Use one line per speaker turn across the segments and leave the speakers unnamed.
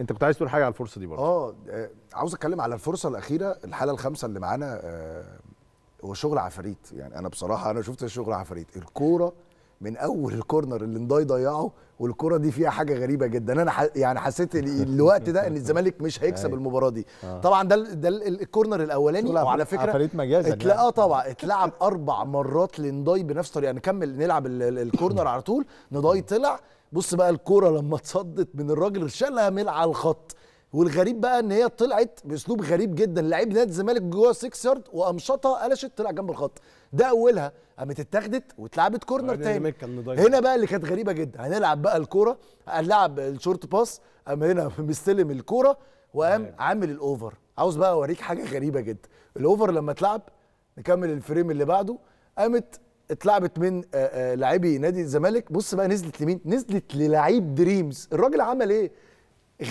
انت كنت عايز تقول حاجه على الفرصه دي برضه اه, آه، عاوز اتكلم على الفرصه الاخيره الحاله الخامسه اللي معانا آه، هو شغل عفاريت يعني انا بصراحه انا شفت شغل عفاريت الكوره من اول الكورنر اللي نضاي ضيعه والكرة دي فيها حاجه غريبه جدا انا ح... يعني حسيت الوقت ده ان الزمالك مش هيكسب أيوة. المباراه دي آه. طبعا ده ده الكورنر الاولاني وعلى فكره عفاريت مجازا يعني. اه طبعا اتلعب اربع مرات لنضاي بنفس الطريقه نكمل يعني نلعب الكورنر على طول نضاي طلع بص بقى الكوره لما اتصدت من الراجل شالها من على الخط والغريب بقى ان هي طلعت باسلوب غريب جدا لعيب نادي الزمالك جوه 6 يارد وامشطها قلشت طلع جنب الخط ده اولها قامت اتاخدت واتلعبت كورنر تاني هنا بقى اللي كانت غريبه جدا هنلعب بقى الكوره هنلعب الشورت باس قام هنا مستلم الكوره وقام عامل الاوفر عاوز بقى اوريك حاجه غريبه جدا الاوفر لما اتلعب نكمل الفريم اللي بعده قامت اتلعبت من آه، آه، لاعبي نادي الزمالك بص بقى نزلت لمين نزلت للعيب دريمز الراجل عمل ايه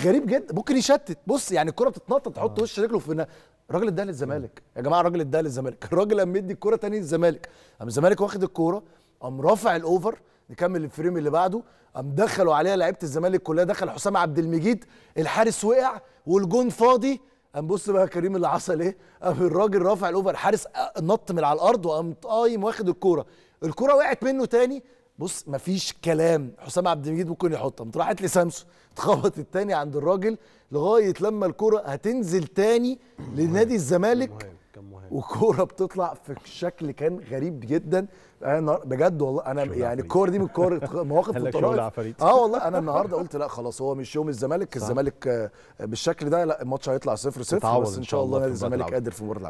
غريب جدا ممكن يشتت بص يعني الكره بتتنطط تحط آه. وش رجله في الراجل اداها للزمالك يا جماعه الراجل اداها للزمالك الراجل قام مدي الكره تاني للزمالك قام الزمالك واخد الكوره قام رافع الاوفر نكمل الفريم اللي بعده قام دخلوا عليها لعيبه الزمالك كلها دخل حسام عبد المجيد الحارس وقع والجون فاضي قام بص بقى كريم اللي حصل ايه قام الراجل رافع الاوفر حارس نط من على الارض وقام قايم واخد الكوره الكوره وقعت منه تاني بص مفيش كلام حسام عبد المجيد ممكن يحطها قامت راحت لسامسو اتخبط التاني عند الراجل لغايه لما الكوره هتنزل تاني لنادي الزمالك وكوره بتطلع في شكل كان غريب جدا انا بجد والله انا يعني الكوره دي من الكور مواقف في الطرائف اه والله انا النهارده قلت لا خلاص هو مش يوم الزمالك الزمالك آه، بالشكل ده لا الماتش هيطلع 0 0 بس ان شاء الله نادي الزمالك قادر في المباراه